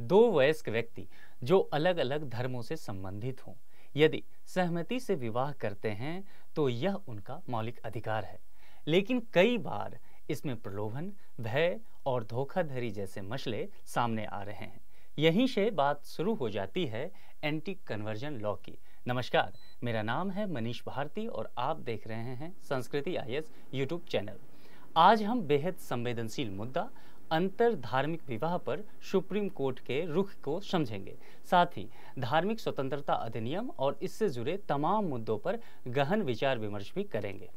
दो वयस्क व्यक्ति जो अलग अलग धर्मों से संबंधित हों यदि सहमति से विवाह करते हैं तो यह उनका मौलिक अधिकार है लेकिन कई बार इसमें प्रलोभन भय और धोखाधड़ी जैसे मसले सामने आ रहे हैं यहीं से बात शुरू हो जाती है एंटी कन्वर्जन लॉ की नमस्कार मेरा नाम है मनीष भारती और आप देख रहे हैं संस्कृति आई एस यूट्यूब चैनल आज हम बेहद संवेदनशील मुद्दा अंतर धार्मिक विवाह पर सुप्रीम कोर्ट के रुख को समझेंगे साथ ही धार्मिक स्वतंत्रता अधिनियम और इससे जुड़े तमाम मुद्दों पर गहन विचार विमर्श भी करेंगे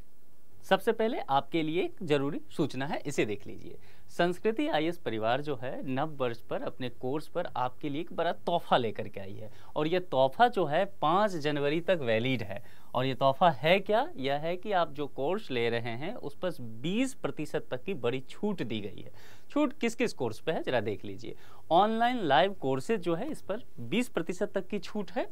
सबसे पहले आपके लिए एक जरूरी सूचना है इसे देख लीजिए संस्कृति आई परिवार जो है नव वर्ष पर अपने कोर्स पर आपके लिए एक बड़ा तोहफा लेकर के आई है और यह तोहफा जो है पाँच जनवरी तक वैलिड है और ये तोहफा है क्या यह है कि आप जो कोर्स ले रहे हैं उस पर 20 प्रतिशत तक की बड़ी छूट दी गई है छूट किस किस कोर्स पे है जरा देख लीजिए ऑनलाइन लाइव कोर्सेज जो है इस पर 20 प्रतिशत तक की छूट है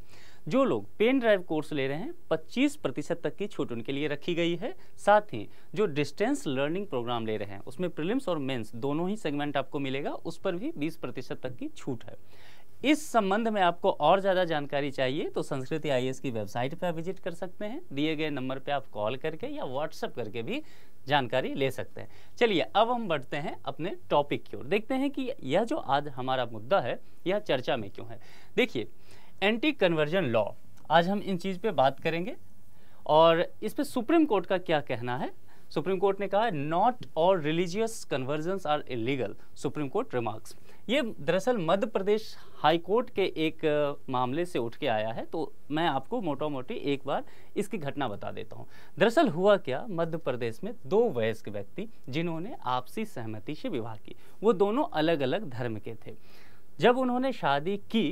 जो लोग पेन ड्राइव कोर्स ले रहे हैं 25 प्रतिशत तक की छूट उनके लिए रखी गई है साथ ही जो डिस्टेंस लर्निंग प्रोग्राम ले रहे हैं उसमें प्रिलिम्स और मेन्स दोनों ही सेगमेंट आपको मिलेगा उस पर भी बीस प्रतिशत तक की छूट है इस संबंध में आपको और ज़्यादा जानकारी चाहिए तो संस्कृति आई की वेबसाइट पर विजिट कर सकते हैं दिए गए नंबर पर आप कॉल करके या व्हाट्सअप करके भी जानकारी ले सकते हैं चलिए अब हम बढ़ते हैं अपने टॉपिक की ओर देखते हैं कि यह जो आज हमारा मुद्दा है यह चर्चा में क्यों है देखिए एंटी कन्वर्जन लॉ आज हम इन चीज़ पे बात करेंगे और इस पे सुप्रीम कोर्ट का क्या कहना है सुप्रीम कोर्ट ने कहा not all religious conversion are illegal supreme court remarks ये दरअसल मध्य प्रदेश कोर्ट के एक मामले से उठ के आया है तो मैं आपको मोटा मोटी एक बार इसकी घटना बता देता हूँ दरअसल हुआ क्या मध्य प्रदेश में दो वयस्क व्यक्ति जिन्होंने आपसी सहमति से विवाह की वो दोनों अलग अलग धर्म के थे जब उन्होंने शादी की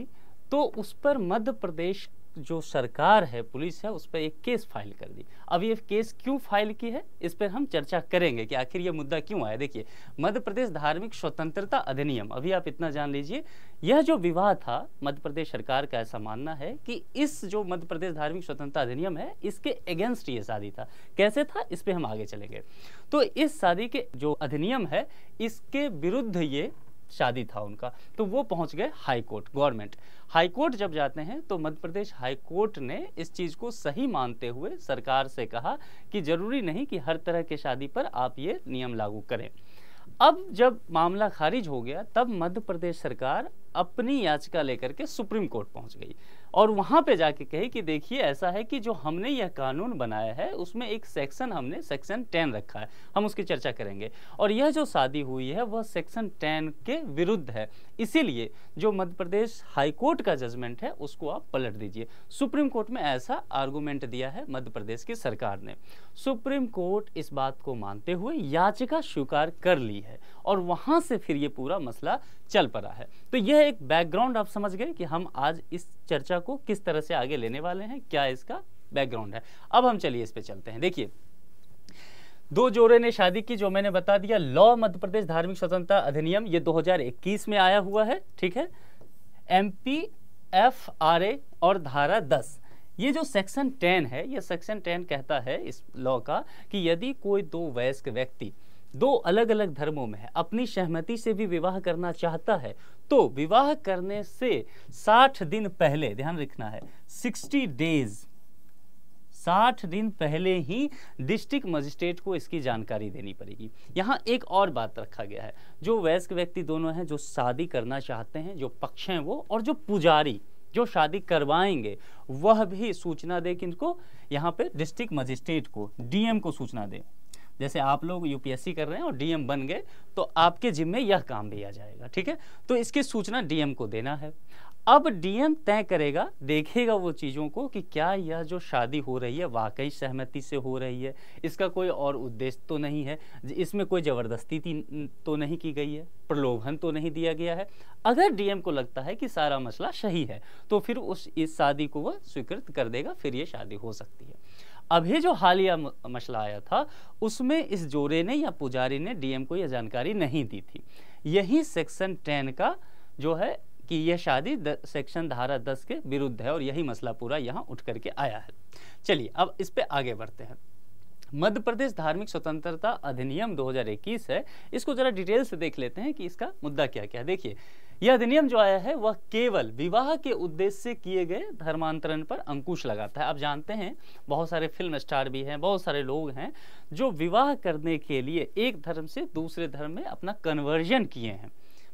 तो उस पर मध्य प्रदेश जो सरकार है पुलिस है उस पर एक केस फाइल कर दी अब ये केस क्यों फाइल की है इस पर हम चर्चा करेंगे कि आखिर ये मुद्दा क्यों आया देखिए मध्य प्रदेश धार्मिक स्वतंत्रता अधिनियम अभी आप इतना जान लीजिए यह जो विवाह था मध्य प्रदेश सरकार का ऐसा मानना है कि इस जो मध्य प्रदेश धार्मिक स्वतंत्रता अधिनियम है इसके अगेंस्ट ये शादी था कैसे था इस पर हम आगे चलेंगे तो इस शादी के जो अधिनियम है इसके विरुद्ध ये शादी था उनका तो वो पहुंच गए high court government high court जब जाते हैं तो मध्य प्रदेश हाई कोर्ट ने इस चीज़ को सही मानते हुए सरकार से कहा कि ज़रूरी नहीं कि हर तरह के शादी पर आप ये नियम लागू करें अब जब मामला खारिज हो गया तब मध्य प्रदेश सरकार अपनी याचिका लेकर के सुप्रीम कोर्ट पहुंच गई और वहाँ पे जाके कहे कि देखिए ऐसा है कि जो हमने यह कानून बनाया है उसमें एक सेक्शन हमने सेक्शन टेन रखा है हम उसकी चर्चा करेंगे और यह जो शादी हुई है वह सेक्शन टेन के विरुद्ध है इसीलिए जो मध्य प्रदेश हाईकोर्ट का जजमेंट है उसको आप पलट दीजिए सुप्रीम कोर्ट में ऐसा आर्गूमेंट दिया है मध्य प्रदेश की सरकार ने सुप्रीम कोर्ट इस बात को मानते हुए याचिका स्वीकार कर ली है और वहाँ से फिर ये पूरा मसला चल पड़ा है तो यह एक बैकग्राउंड आप समझ गए कि हम आज इस चर्चा को किस तरह से आगे लेने वाले हैं क्या इसका बैकग्राउंड है अब हम चलिए इस पर चलते हैं देखिए दो जोड़े ने शादी की जो मैंने बता दिया लॉ मध्य प्रदेश धार्मिक स्वतंत्रता अधिनियम ये 2021 में आया हुआ है ठीक है M P F R A और धारा 10 ये जो सेक्शन 10 है ये सेक्शन 10 कहता है इस लॉ का कि यदि कोई दो वयस्क व्यक्ति दो अलग अलग धर्मों में है अपनी सहमति से भी विवाह करना चाहता है तो विवाह करने से साठ दिन पहले ध्यान रखना है सिक्सटी डेज साठ दिन पहले ही डिस्ट्रिक्ट मजिस्ट्रेट को इसकी जानकारी देनी पड़ेगी यहाँ एक और बात रखा गया है जो वयस्क व्यक्ति दोनों हैं जो शादी करना चाहते हैं जो पक्ष हैं वो और जो पुजारी जो शादी करवाएंगे वह भी सूचना दे किनको इनको यहाँ पे डिस्ट्रिक्ट मजिस्ट्रेट को डीएम को सूचना दें जैसे आप लोग यूपीएससी कर रहे हैं और डीएम बन गए तो आपके जिम्मे यह काम भी आ जाएगा ठीक है तो इसकी सूचना डीएम को देना है अब डीएम तय करेगा देखेगा वो चीज़ों को कि क्या यह जो शादी हो रही है वाकई सहमति से हो रही है इसका कोई और उद्देश्य तो नहीं है इसमें कोई ज़बरदस्ती तो नहीं की गई है प्रलोभन तो नहीं दिया गया है अगर डीएम को लगता है कि सारा मसला सही है तो फिर उस इस शादी को वह स्वीकृत कर देगा फिर ये शादी हो सकती है अभी जो हालिया मसला आया था उसमें इस जोरे ने या पुजारी ने डीएम को यह जानकारी नहीं दी थी यही सेक्शन टेन का जो है कि यह शादी सेक्शन धारा दस के विरुद्ध है और यही मसला पूरा यहाँ उठ करके आया है चलिए अब इस पर आगे बढ़ते हैं मध्य प्रदेश धार्मिक स्वतंत्रता अधिनियम 2021 है इसको जरा डिटेल से देख लेते हैं कि इसका मुद्दा क्या क्या है देखिए यह अधिनियम जो आया है वह केवल विवाह के उद्देश्य से किए गए धर्मांतरण पर अंकुश लगाता है आप जानते हैं बहुत सारे फिल्म स्टार भी हैं बहुत सारे लोग हैं जो विवाह करने के लिए एक धर्म से दूसरे धर्म में अपना कन्वर्जन किए हैं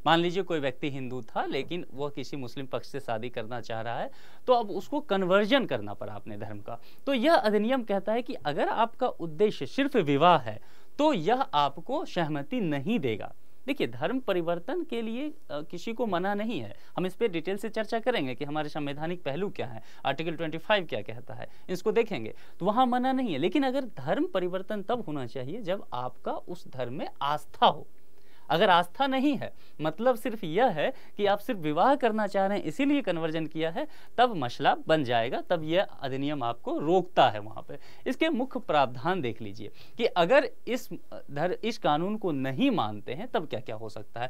मान लीजिए कोई व्यक्ति हिंदू था लेकिन वह किसी मुस्लिम पक्ष से शादी करना चाह रहा है तो अब उसको कन्वर्जन करना पड़ा अपने धर्म का तो यह अधिनियम कहता है कि अगर आपका उद्देश्य सिर्फ विवाह है तो यह आपको सहमति नहीं देगा देखिए धर्म परिवर्तन के लिए किसी को मना नहीं है हम इस पर डिटेल से चर्चा करेंगे कि हमारे संवैधानिक पहलू क्या है आर्टिकल 25 क्या कहता है इसको देखेंगे तो वहाँ मना नहीं है लेकिन अगर धर्म परिवर्तन तब होना चाहिए जब आपका उस धर्म में आस्था हो अगर आस्था नहीं है मतलब सिर्फ यह है कि आप सिर्फ विवाह करना चाह रहे हैं इसीलिए कन्वर्जन किया है तब मसला बन जाएगा तब यह अधिनियम आपको रोकता है वहाँ पर इसके मुख्य प्रावधान देख लीजिए कि अगर इस धर इस कानून को नहीं मानते हैं तब क्या क्या हो सकता है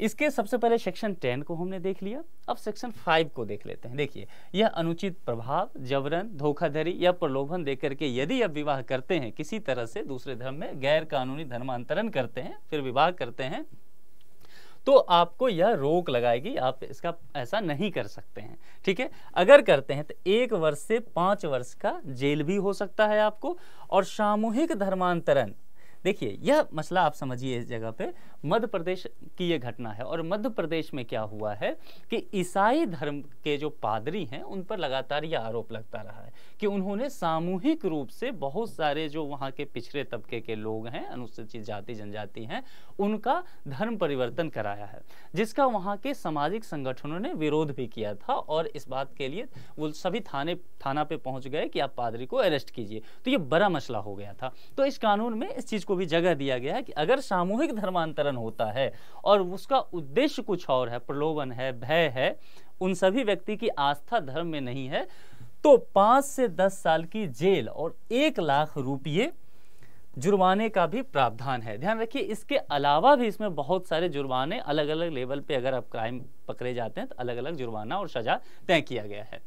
इसके सबसे पहले सेक्शन टेन को हमने देख लिया अब सेक्शन फाइव को देख लेते हैं देखिए यह अनुचित प्रभाव जबरन धोखाधड़ी या प्रलोभन देकर के यदि आप विवाह करते हैं किसी तरह से दूसरे धर्म में गैर कानूनी धर्मांतरण करते हैं फिर विवाह करते हैं तो आपको यह रोक लगाएगी आप इसका ऐसा नहीं कर सकते हैं ठीक है अगर करते हैं तो एक वर्ष से पांच वर्ष का जेल भी हो सकता है आपको और सामूहिक धर्मांतरण देखिए यह मसला आप समझिए इस जगह पे मध्य प्रदेश की ये घटना है और मध्य प्रदेश में क्या हुआ है कि ईसाई धर्म के जो पादरी हैं उन पर लगातार ये आरोप लगता रहा है कि उन्होंने सामूहिक रूप से बहुत सारे जो वहाँ के पिछड़े तबके के लोग हैं अनुसूचित जाति जनजाति हैं उनका धर्म परिवर्तन कराया है जिसका वहाँ के सामाजिक संगठनों ने विरोध भी किया था और इस बात के लिए वो सभी थाने थाना पे पहुंच गए कि आप पादरी को अरेस्ट कीजिए तो ये बड़ा मसला हो गया था तो इस कानून में इस चीज़ को भी जगह दिया गया है कि अगर सामूहिक धर्मांतरण कारण होता है और उसका उद्देश्य कुछ और है प्रलोभन है भय है उन सभी व्यक्ति की आस्था धर्म में नहीं है तो पांच से दस साल की जेल और एक लाख रुपये जुर्माने का भी प्रावधान है ध्यान रखिए इसके अलावा भी इसमें बहुत सारे जुर्माने अलग अलग लेवल पे अगर आप क्राइम पकड़े जाते हैं तो अलग अलग जुर्माना और सजा तय किया गया है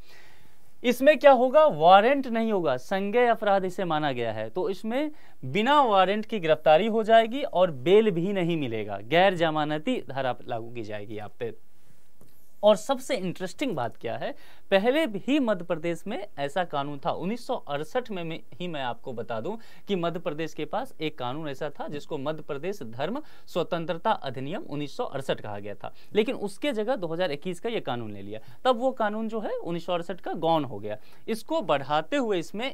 इसमें क्या होगा वारंट नहीं होगा संज्ञा अपराध इसे माना गया है तो इसमें बिना वारंट की गिरफ्तारी हो जाएगी और बेल भी नहीं मिलेगा गैर जमानती धारा लागू की जाएगी आप पे और सबसे इंटरेस्टिंग बात क्या है पहले भी मध्य प्रदेश में ऐसा कानून था उन्नीस में, में ही मैं आपको बता दूं कि मध्य प्रदेश के पास एक कानून ऐसा था जिसको मध्य प्रदेश धर्म स्वतंत्रता अधिनियम उन्नीस कहा गया था लेकिन उसके जगह 2021 का यह कानून ले लिया तब वो कानून जो है उन्नीस का गौन हो गया इसको बढ़ाते हुए इसमें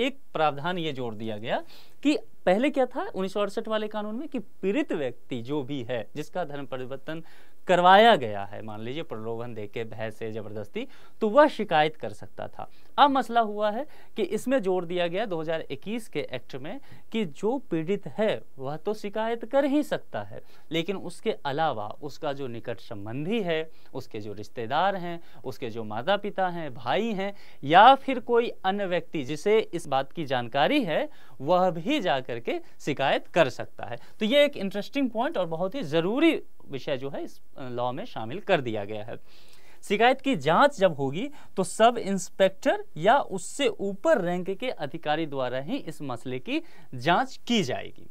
एक प्रावधान ये जोड़ दिया गया कि पहले क्या था उन्नीस वाले कानून में कि पीड़ित व्यक्ति जो भी है जिसका धर्म परिवर्तन करवाया गया है मान लीजिए प्रलोभन दे के भय से ज़बरदस्ती तो वह शिकायत कर सकता था अब मसला हुआ है कि इसमें जोर दिया गया 2021 के एक्ट में कि जो पीड़ित है वह तो शिकायत कर ही सकता है लेकिन उसके अलावा उसका जो निकट संबंधी है उसके जो रिश्तेदार हैं उसके जो माता पिता हैं भाई हैं या फिर कोई अन्य व्यक्ति जिसे इस बात की जानकारी है वह भी जा करके शिकायत कर सकता है तो ये एक इंटरेस्टिंग पॉइंट और बहुत ही ज़रूरी विषय जो है इस लॉ में शामिल कर दिया गया है शिकायत की जांच जब होगी तो सब इंस्पेक्टर या उससे ऊपर रैंक के अधिकारी द्वारा ही इस मसले की जांच की जाएगी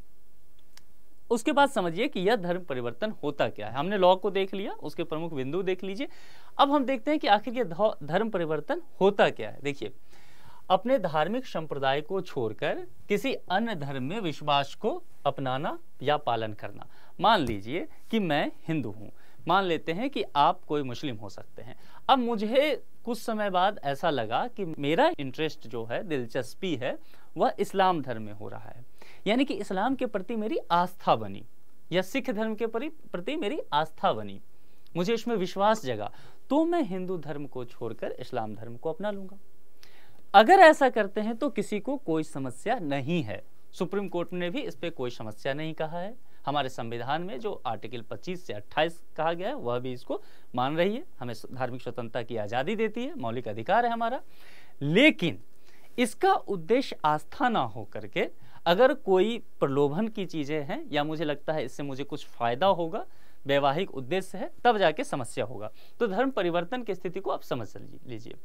उसके बाद समझिए कि यह धर्म परिवर्तन होता क्या है हमने लॉ को देख लिया उसके प्रमुख बिंदु देख लीजिए अब हम देखते हैं कि आखिर यह धर्म परिवर्तन होता क्या है देखिए अपने धार्मिक संप्रदाय को छोड़कर किसी अन्य धर्म में विश्वास को अपनाना या पालन करना मान लीजिए कि मैं हिंदू हूँ मान लेते हैं कि आप कोई मुस्लिम हो सकते हैं अब मुझे कुछ समय बाद ऐसा लगा कि मेरा इंटरेस्ट जो है दिलचस्पी है वह इस्लाम धर्म में हो रहा है यानी कि इस्लाम के प्रति मेरी आस्था बनी या सिख धर्म के प्रति मेरी आस्था बनी मुझे इसमें विश्वास जगा तो मैं हिंदू धर्म को छोड़कर इस्लाम धर्म को अपना लूंगा अगर ऐसा करते हैं तो किसी को कोई समस्या नहीं है सुप्रीम कोर्ट ने भी इस पर कोई समस्या नहीं कहा है हमारे संविधान में जो आर्टिकल 25 से 28 कहा गया है वह भी इसको मान रही है हमें धार्मिक स्वतंत्रता की आज़ादी देती है मौलिक अधिकार है हमारा लेकिन इसका उद्देश्य आस्था ना हो करके अगर कोई प्रलोभन की चीज़ें हैं या मुझे लगता है इससे मुझे कुछ फ़ायदा होगा वैवाहिक उद्देश्य है तब जाके समस्या होगा तो धर्म परिवर्तन की स्थिति को आप समझ लीजिए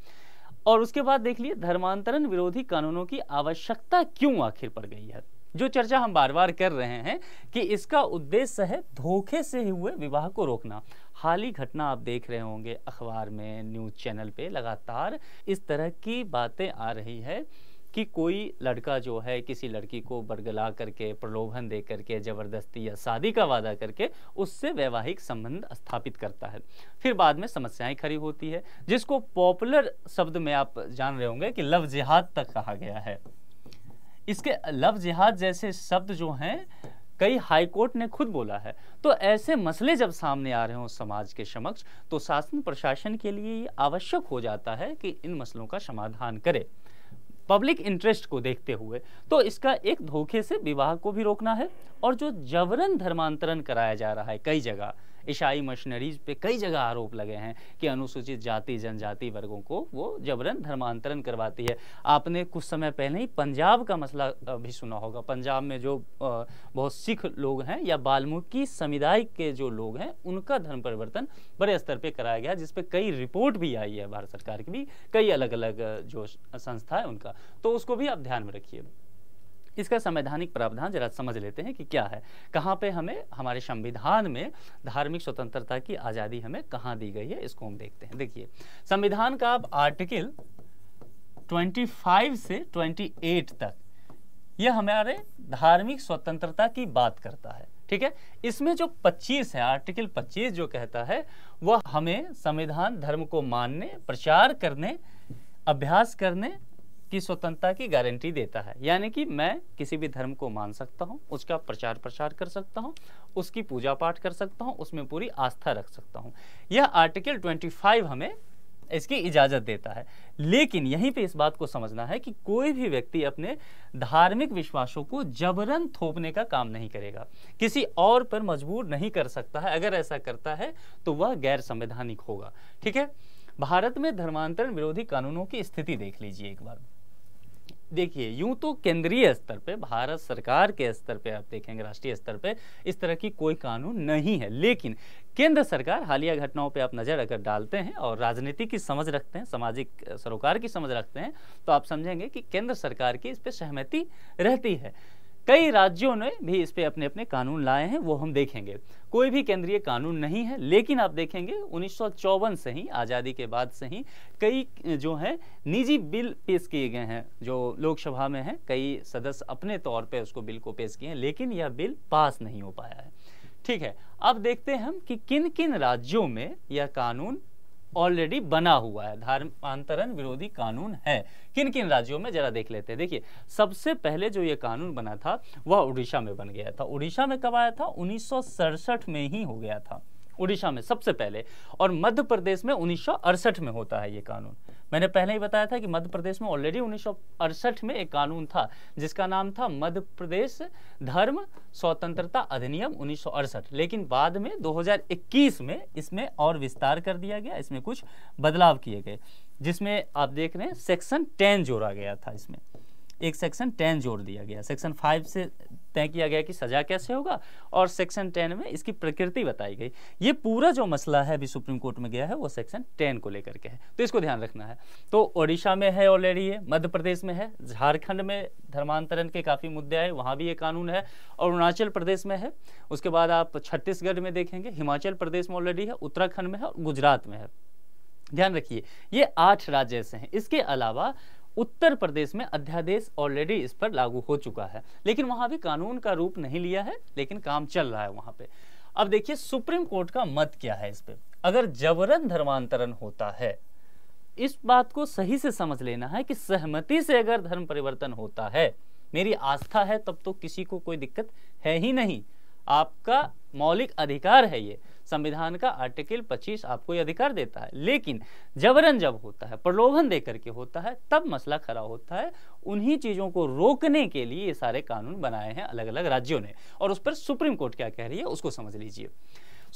और उसके बाद देख लिए धर्मांतरण विरोधी कानूनों की आवश्यकता क्यों आखिर पड़ गई है जो चर्चा हम बार बार कर रहे हैं कि इसका उद्देश्य है धोखे से हुए विवाह को रोकना हाल ही घटना आप देख रहे होंगे अखबार में न्यूज़ चैनल पे लगातार इस तरह की बातें आ रही है कि कोई लड़का जो है किसी लड़की को बरगला करके प्रलोभन दे करके ज़बरदस्ती या शादी का वादा करके उससे वैवाहिक संबंध स्थापित करता है फिर बाद में समस्याएं खड़ी होती है जिसको पॉपुलर शब्द में आप जान रहे होंगे कि लव जिहाद तक कहा गया है इसके लव जिहाद जैसे शब्द जो हैं कई हाई कोर्ट ने खुद बोला है तो ऐसे मसले जब सामने आ रहे हों समाज के समक्ष तो शासन प्रशासन के लिए ये आवश्यक हो जाता है कि इन मसलों का समाधान करे पब्लिक इंटरेस्ट को देखते हुए तो इसका एक धोखे से विवाह को भी रोकना है और जो जबरन धर्मांतरण कराया जा रहा है कई जगह ईसाई मशीनरीज पे कई जगह आरोप लगे हैं कि अनुसूचित जाति जनजाति वर्गों को वो जबरन धर्मांतरण करवाती है आपने कुछ समय पहले ही पंजाब का मसला भी सुना होगा पंजाब में जो बहुत सिख लोग हैं या बाल्मीकि समुदाय के जो लोग हैं उनका धर्म परिवर्तन बड़े स्तर पर कराया गया जिसपे कई रिपोर्ट भी आई है भारत सरकार की भी कई अलग अलग जो संस्था है उनका तो उसको भी आप ध्यान में रखिए इसका संवैधानिक प्रावधान जरा समझ लेते हैं कि क्या है कहाँ पे हमें हमारे संविधान में धार्मिक स्वतंत्रता की आज़ादी हमें कहाँ दी गई है इसको हम देखते हैं देखिए संविधान का अब आर्टिकल 25 से 28 तक यह हमारे धार्मिक स्वतंत्रता की बात करता है ठीक है इसमें जो 25 है आर्टिकल 25 जो कहता है वह हमें संविधान धर्म को मानने प्रचार करने अभ्यास करने की स्वतंत्रता की गारंटी देता है यानी कि मैं किसी भी धर्म को मान सकता हूँ उसका प्रचार प्रसार कर सकता हूँ उसकी पूजा पाठ कर सकता हूँ उसमें पूरी आस्था रख सकता हूँ यह आर्टिकल 25 हमें इसकी इजाज़त देता है लेकिन यहीं पे इस बात को समझना है कि कोई भी व्यक्ति अपने धार्मिक विश्वासों को जबरन थोपने का काम नहीं करेगा किसी और पर मजबूर नहीं कर सकता है अगर ऐसा करता है तो वह गैर संवैधानिक होगा ठीक है भारत में धर्मांतरण विरोधी कानूनों की स्थिति देख लीजिए एक बार देखिए यूं तो केंद्रीय स्तर पे भारत सरकार के स्तर पे आप देखेंगे राष्ट्रीय स्तर पे इस तरह की कोई कानून नहीं है लेकिन केंद्र सरकार हालिया घटनाओं पे आप नज़र अगर डालते हैं और राजनीति की समझ रखते हैं सामाजिक सरोकार की समझ रखते हैं तो आप समझेंगे कि केंद्र सरकार की इस पर सहमति रहती है कई राज्यों ने भी इस पे अपने अपने कानून लाए हैं वो हम देखेंगे कोई भी केंद्रीय कानून नहीं है लेकिन आप देखेंगे उन्नीस से ही आज़ादी के बाद से ही कई जो है निजी बिल पेश किए गए हैं जो लोकसभा में हैं कई सदस्य अपने तौर पे उसको बिल को पेश किए हैं लेकिन यह बिल पास नहीं हो पाया है ठीक है अब देखते हैं हम कि किन किन राज्यों में यह कानून ऑलरेडी बना हुआ है धर्मांतरण विरोधी कानून है किन किन राज्यों में जरा देख लेते हैं देखिए सबसे पहले जो ये कानून बना था वह उड़ीसा में बन गया था उड़ीसा में कब आया था उन्नीस में ही हो गया था उड़ीसा में सबसे पहले और मध्य प्रदेश में उन्नीस में होता है ये कानून मैंने पहले ही बताया था कि मध्य प्रदेश में ऑलरेडी उन्नीस में एक कानून था जिसका नाम था मध्य प्रदेश धर्म स्वतंत्रता अधिनियम उन्नीस लेकिन बाद में 2021 में इसमें और विस्तार कर दिया गया इसमें कुछ बदलाव किए गए जिसमें आप देख रहे हैं सेक्शन टेन जोड़ा गया था इसमें एक सेक्शन टेन जोड़ दिया गया सेक्शन फाइव से तय किया गया कि सजा कैसे होगा और सेक्शन टेन में इसकी प्रकृति बताई गई ये पूरा जो मसला है अभी सुप्रीम कोर्ट में गया है वो सेक्शन टेन को लेकर के है तो इसको ध्यान रखना है तो ओडिशा में है ऑलरेडी ये मध्य प्रदेश में है झारखंड में धर्मांतरण के काफ़ी मुद्दे आए वहाँ भी ये कानून है और अरुणाचल प्रदेश में है उसके बाद आप छत्तीसगढ़ में देखेंगे हिमाचल प्रदेश में ऑलरेडी है उत्तराखंड में है और गुजरात में है ध्यान रखिए ये आठ राज्य ऐसे हैं इसके अलावा उत्तर प्रदेश में अध्यादेश ऑलरेडी इस पर लागू हो चुका है लेकिन वहां भी कानून का रूप नहीं लिया है लेकिन काम चल रहा है वहां पे अब देखिए सुप्रीम कोर्ट का मत क्या है इस पर अगर जबरन धर्मांतरण होता है इस बात को सही से समझ लेना है कि सहमति से अगर धर्म परिवर्तन होता है मेरी आस्था है तब तो किसी को कोई दिक्कत है ही नहीं आपका मौलिक अधिकार है ये संविधान का आर्टिकल 25 आपको ये अधिकार देता है लेकिन जबरन जब होता है प्रलोभन देकर के होता है तब मसला खड़ा होता है उन्हीं चीज़ों को रोकने के लिए ये सारे कानून बनाए हैं अलग अलग राज्यों ने और उस पर सुप्रीम कोर्ट क्या कह रही है उसको समझ लीजिए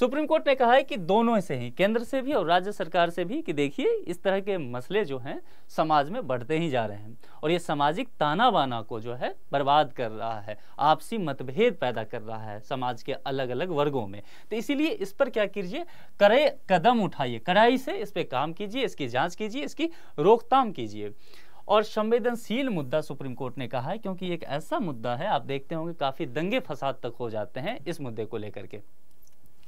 सुप्रीम कोर्ट ने कहा है कि दोनों से ही केंद्र से भी और राज्य सरकार से भी कि देखिए इस तरह के मसले जो हैं समाज में बढ़ते ही जा रहे हैं और ये सामाजिक ताना बाना को जो है बर्बाद कर रहा है आपसी मतभेद पैदा कर रहा है समाज के अलग अलग वर्गों में तो इसीलिए इस पर क्या कीजिए करे कदम उठाइए कड़ाई से इस पर काम कीजिए इसकी जाँच कीजिए इसकी रोकथाम कीजिए और संवेदनशील मुद्दा सुप्रीम कोर्ट ने कहा है क्योंकि एक ऐसा मुद्दा है आप देखते होंगे काफ़ी दंगे फसाद तक हो जाते हैं इस मुद्दे को लेकर के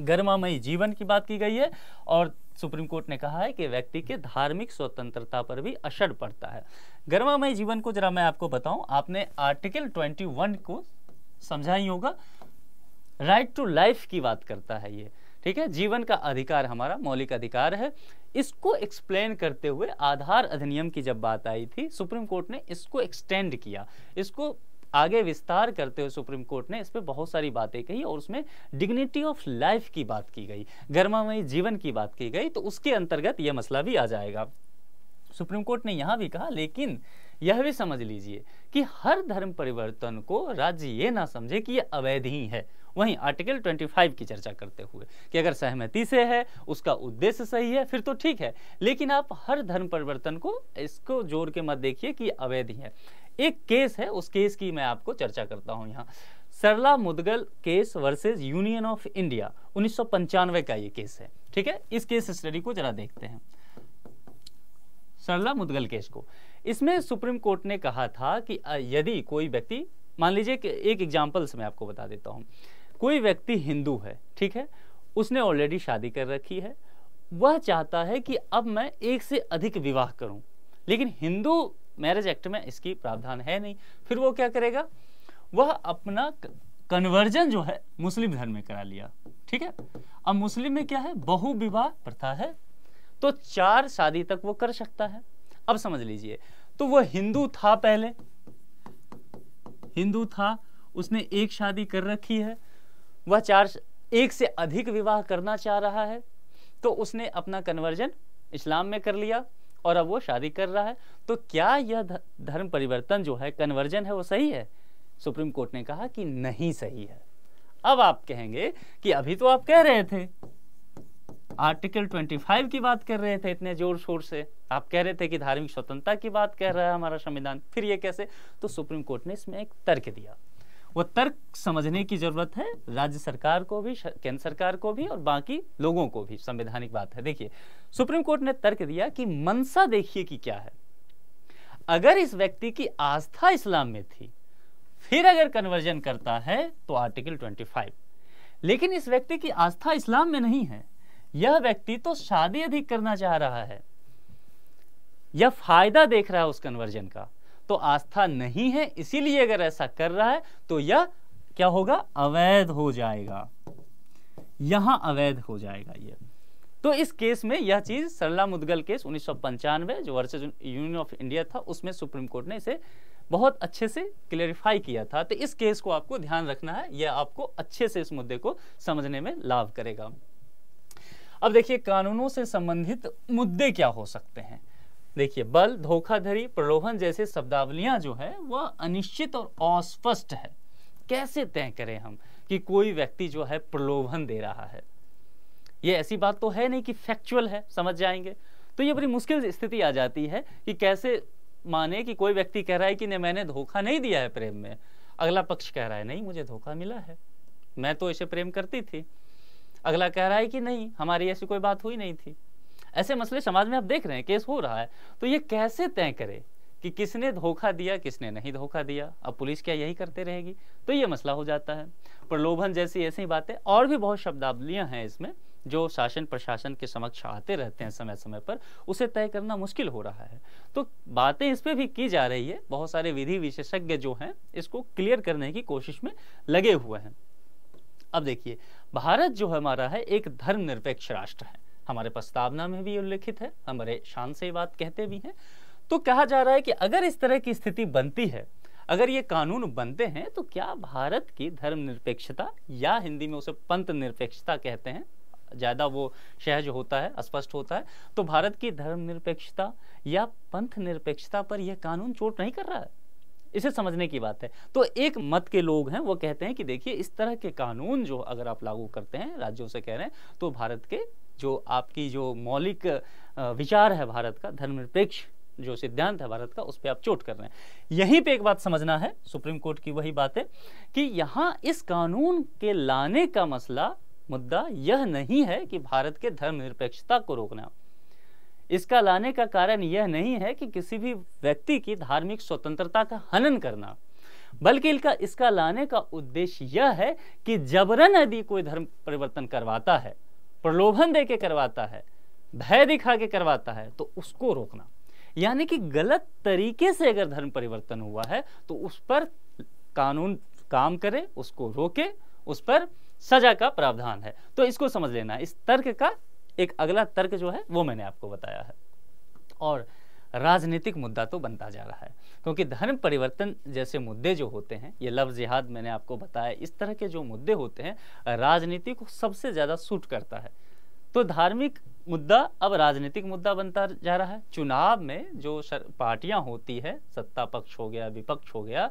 गरिमामयी जीवन की बात की गई है और सुप्रीम कोर्ट ने कहा है कि व्यक्ति के धार्मिक स्वतंत्रता पर भी असर पड़ता है गरिमामय जीवन को जरा मैं आपको बताऊं आपने आर्टिकल 21 को समझा ही होगा राइट टू लाइफ की बात करता है ये ठीक है जीवन का अधिकार हमारा मौलिक अधिकार है इसको एक्सप्लेन करते हुए आधार अधिनियम की जब बात आई थी सुप्रीम कोर्ट ने इसको एक्सटेंड किया इसको आगे विस्तार करते हुए सुप्रीम कोर्ट ने इस पर बहुत सारी बातें कही और उसमें डिग्निटी ऑफ लाइफ की बात की गई गर्मामयी जीवन की बात की गई तो उसके अंतर्गत यह मसला भी आ जाएगा सुप्रीम कोर्ट ने यहाँ भी कहा लेकिन यह भी समझ लीजिए कि हर धर्म परिवर्तन को राज्य ये ना समझे कि यह अवैध ही है वहीं आर्टिकल 25 की चर्चा करते हुए कि अगर सहमति से है उसका उद्देश्य सही है फिर तो ठीक है लेकिन आप हर धर्म परिवर्तन को इसको जोड़ के मत देखिए कि अवैध है एक केस है उस केस की मैं आपको चर्चा करता हूँ यहाँ Sarla Mudgal case versus union of India उन्नीस का ये केस है ठीक है इस केस स्टडी को जरा देखते हैं सरला मुदगल केस को इसमें सुप्रीम कोर्ट ने कहा था कि यदि कोई व्यक्ति मान लीजिए कि एक से मैं आपको बता देता हूँ कोई व्यक्ति हिंदू है ठीक है उसने ऑलरेडी शादी कर रखी है वह चाहता है कि अब मैं एक से अधिक विवाह करूं लेकिन हिंदू मैरिज एक्ट में इसकी प्रावधान है नहीं फिर वो क्या करेगा वह अपना कन्वर्जन जो है मुस्लिम धर्म में करा लिया ठीक है अब मुस्लिम में क्या है बहुविवाह प्रथा है तो चार शादी तक वो कर सकता है अब समझ लीजिए तो वह हिंदू था पहले हिंदू था उसने एक शादी कर रखी है वह चार एक से अधिक विवाह करना चाह रहा है तो उसने अपना कन्वर्जन इस्लाम में कर लिया और अब वो शादी कर रहा है तो क्या यह धर्म परिवर्तन जो है कन्वर्जन है वो सही है सुप्रीम कोर्ट ने कहा कि नहीं सही है अब आप कहेंगे कि अभी तो आप कह रहे थे आर्टिकल 25 की बात कर रहे थे इतने जोर शोर से आप कह रहे थे कि धार्मिक स्वतंत्रता की बात कह रहा है हमारा संविधान फिर ये कैसे तो सुप्रीम कोर्ट ने इसमें एक तर्क दिया वो तर्क समझने की जरूरत है राज्य सरकार को भी केंद्र सरकार को भी और बाकी लोगों को भी संवैधानिक बात है देखिए सुप्रीम कोर्ट ने तर्क दिया कि मनसा देखिए कि क्या है अगर इस व्यक्ति की आस्था इस्लाम में थी फिर अगर कन्वर्जन करता है तो आर्टिकल 25 लेकिन इस व्यक्ति की आस्था इस्लाम में नहीं है यह व्यक्ति तो शादी अधिक करना चाह रहा है यह फायदा देख रहा है उस कन्वर्जन का तो आस्था नहीं है इसीलिए अगर ऐसा कर रहा है तो यह क्या होगा अवैध हो जाएगा यहां अवैध हो जाएगा यह तो इस केस में यह चीज सरला मुदगल केस उन्नीस जो वर्सेज यूनियन ऑफ इंडिया था उसमें सुप्रीम कोर्ट ने इसे बहुत अच्छे से क्लेरिफाई किया था तो इस केस को आपको ध्यान रखना है यह आपको अच्छे से इस मुद्दे को समझने में लाभ करेगा अब देखिए कानूनों से संबंधित मुद्दे क्या हो सकते हैं देखिए बल धोखाधड़ी प्रलोभन जैसे शब्दावलियां जो है वह अनिश्चित और अस्पष्ट है कैसे तय करें हम कि कोई व्यक्ति जो है प्रलोभन दे रहा है यह ऐसी बात तो है नहीं कि फैक्चुअल है समझ जाएंगे तो ये बड़ी मुश्किल स्थिति आ जाती है कि कैसे माने कि कोई व्यक्ति कह रहा है कि नहीं मैंने धोखा नहीं दिया है प्रेम में अगला पक्ष कह रहा है नहीं मुझे धोखा मिला है मैं तो इसे प्रेम करती थी अगला कह रहा है कि नहीं हमारी ऐसी कोई बात हुई नहीं थी ऐसे मसले समाज में आप देख रहे हैं केस हो रहा है तो ये कैसे तय करे कि किसने धोखा दिया किसने नहीं धोखा दिया अब पुलिस क्या यही करते रहेगी तो ये मसला हो जाता है प्रलोभन जैसी ऐसी बातें और भी बहुत शब्दावलियाँ हैं इसमें जो शासन प्रशासन के समक्ष आते रहते हैं समय समय पर उसे तय करना मुश्किल हो रहा है तो बातें इस पर भी की जा रही है बहुत सारे विधि विशेषज्ञ जो हैं इसको क्लियर करने की कोशिश में लगे हुए हैं अब देखिए भारत जो हमारा है एक धर्मनिरपेक्ष राष्ट्र है हमारे प्रस्तावना में भी उल्लेखित है हमारे शान से बात कहते भी हैं तो कहा जा रहा है कि अगर इस तरह की स्थिति बनती है अगर ये कानून बनते हैं तो क्या भारत की धर्मनिरपेक्षता या हिंदी में उसे पंथ निरपेक्षता कहते हैं ज़्यादा वो सहज होता है स्पष्ट होता है तो भारत की धर्मनिरपेक्षता या पंथ निरपेक्षता पर यह कानून चोट नहीं कर रहा है इसे समझने की बात है तो एक मत के लोग हैं वो कहते हैं कि देखिए इस तरह के कानून जो अगर आप लागू करते हैं राज्यों से कह रहे हैं तो भारत के जो आपकी जो मौलिक विचार है भारत का धर्मनिरपेक्ष जो सिद्धांत है भारत का उस पर आप चोट कर रहे हैं यहीं पे एक बात समझना है सुप्रीम कोर्ट की वही बात है कि यहाँ इस कानून के लाने का मसला मुद्दा यह नहीं है कि भारत के धर्मनिरपेक्षता को रोकना इसका लाने का कारण यह नहीं है कि किसी भी व्यक्ति की धार्मिक स्वतंत्रता का हनन करना बल्कि इसका इसका लाने का उद्देश्य यह है कि जबरन यदि कोई धर्म परिवर्तन करवाता है प्रलोभन दे के करवाता है भय दिखा के करवाता है तो उसको रोकना यानी कि गलत तरीके से अगर धर्म परिवर्तन हुआ है तो उस पर कानून काम करे उसको रोके उस पर सजा का प्रावधान है तो इसको समझ लेना इस तर्क का एक अगला तर्क जो है वो मैंने आपको बताया है और राजनीतिक मुद्दा तो बनता जा रहा है क्योंकि धर्म परिवर्तन जैसे मुद्दे जो होते हैं ये लव जिहाद मैंने आपको बताया इस तरह के जो मुद्दे होते हैं राजनीति को सबसे ज़्यादा सूट करता है तो धार्मिक मुद्दा अब राजनीतिक मुद्दा बनता जा रहा है चुनाव में जो पार्टियां होती है सत्ता पक्ष हो गया विपक्ष हो गया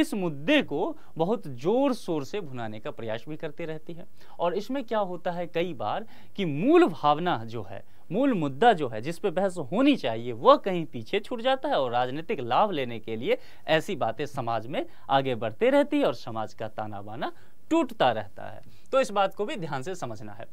इस मुद्दे को बहुत जोर शोर से भुनाने का प्रयास भी करती रहती है और इसमें क्या होता है कई बार कि मूल भावना जो है मूल मुद्दा जो है जिस पे बहस होनी चाहिए वह कहीं पीछे छूट जाता है और राजनीतिक लाभ लेने के लिए ऐसी बातें समाज में आगे बढ़ते रहती है और समाज का ताना बाना टूटता रहता है तो इस बात को भी ध्यान से समझना है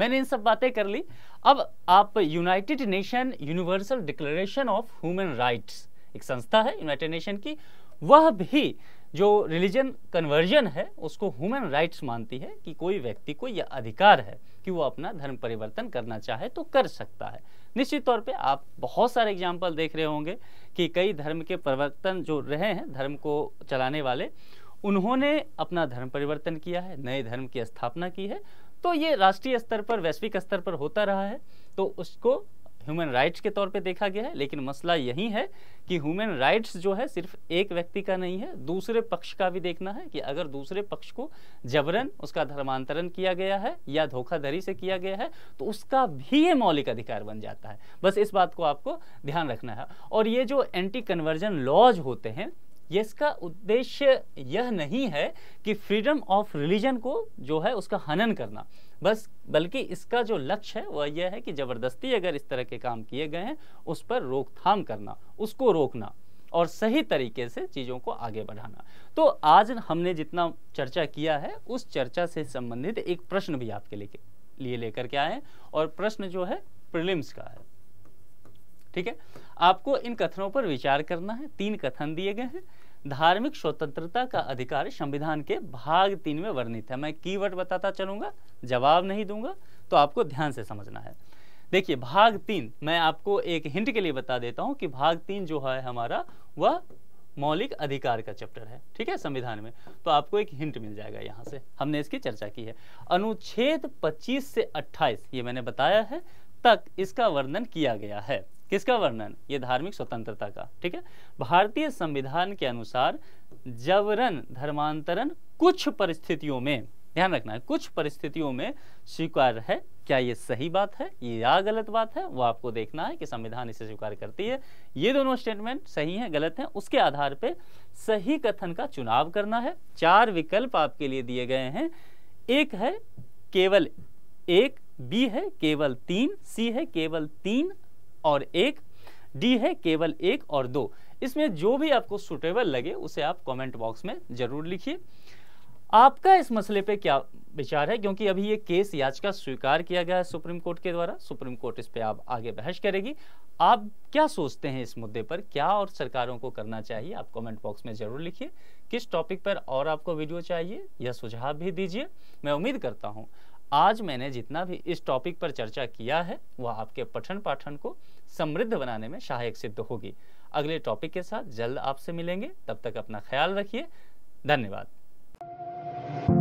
मैंने इन सब बातें कर ली अब आप United Nation Universal Declaration of Human Rights एक संस्था है यूनाइटेड नेशन की वह भी जो रिलीजन कन्वर्जन है उसको ह्यूमन राइट्स मानती है कि कोई व्यक्ति को यह अधिकार है कि वो अपना धर्म परिवर्तन करना चाहे तो कर सकता है निश्चित तौर पे आप बहुत सारे एग्जाम्पल देख रहे होंगे कि कई धर्म के परिवर्तन जो रहे हैं धर्म को चलाने वाले उन्होंने अपना धर्म परिवर्तन किया है नए धर्म की स्थापना की है तो ये राष्ट्रीय स्तर पर वैश्विक स्तर पर होता रहा है तो उसको ह्यूमन राइट्स के तौर पे देखा गया है लेकिन मसला यही है कि ह्यूमन राइट्स जो है सिर्फ एक व्यक्ति का नहीं है दूसरे पक्ष का भी देखना है कि अगर दूसरे पक्ष को जबरन उसका धर्मांतरण किया गया है या धोखाधड़ी से किया गया है तो उसका भी ये मौलिक अधिकार बन जाता है बस इस बात को आपको ध्यान रखना है और ये जो एंटी कन्वर्जन लॉज होते हैं इसका उद्देश्य यह नहीं है कि फ्रीडम ऑफ रिलीजन को जो है उसका हनन करना बस बल्कि इसका जो लक्ष्य है वह यह है कि ज़बरदस्ती अगर इस तरह के काम किए गए हैं उस पर रोकथाम करना उसको रोकना और सही तरीके से चीज़ों को आगे बढ़ाना तो आज हमने जितना चर्चा किया है उस चर्चा से संबंधित एक प्रश्न भी आपके लिए लेकर के आए और प्रश्न जो है प्रिलिम्स का है ठीक है आपको इन कथनों पर विचार करना है तीन कथन दिए गए हैं धार्मिक स्वतंत्रता का अधिकार संविधान के भाग तीन में वर्णित है मैं कीवर्ड बताता चलूंगा जवाब नहीं दूंगा तो आपको ध्यान से समझना है देखिए भाग तीन मैं आपको एक हिंट के लिए बता देता हूं कि भाग तीन जो है हमारा वह मौलिक अधिकार का चैप्टर है ठीक है संविधान में तो आपको एक हिंट मिल जाएगा यहाँ से हमने इसकी चर्चा की है अनुच्छेद 25 से 28 ये मैंने बताया है तक इसका वर्णन किया गया है किसका वर्णन ये धार्मिक स्वतंत्रता का ठीक है भारतीय संविधान के अनुसार जबरन धर्मांतरण कुछ परिस्थितियों में ध्यान रखना है कुछ परिस्थितियों में स्वीकार है क्या ये सही बात है या गलत बात है वो आपको देखना है कि संविधान इसे स्वीकार करती है ये दोनों स्टेटमेंट सही हैं गलत हैं उसके आधार पे सही कथन का चुनाव करना है चार विकल्प आपके लिए दिए गए हैं एक है केवल एक बी है केवल तीन सी है केवल तीन और एक डी है केवल एक और दो इसमें जो भी आपको सुटेबल लगे उसे आप कमेंट बॉक्स में जरूर लिखिए आपका इस मसले पे क्या विचार है क्योंकि अभी ये केस याचिका स्वीकार किया गया है सुप्रीम कोर्ट के द्वारा सुप्रीम कोर्ट इस पे आप आगे बहस करेगी आप क्या सोचते हैं इस मुद्दे पर क्या और सरकारों को करना चाहिए आप कमेंट बॉक्स में जरूर लिखिए किस टॉपिक पर और आपको वीडियो चाहिए या सुझाव भी दीजिए मैं उम्मीद करता हूँ आज मैंने जितना भी इस टॉपिक पर चर्चा किया है वह आपके पठन पाठन को समृद्ध बनाने में सहायक सिद्ध होगी अगले टॉपिक के साथ जल्द आपसे मिलेंगे तब तक अपना ख्याल रखिए धन्यवाद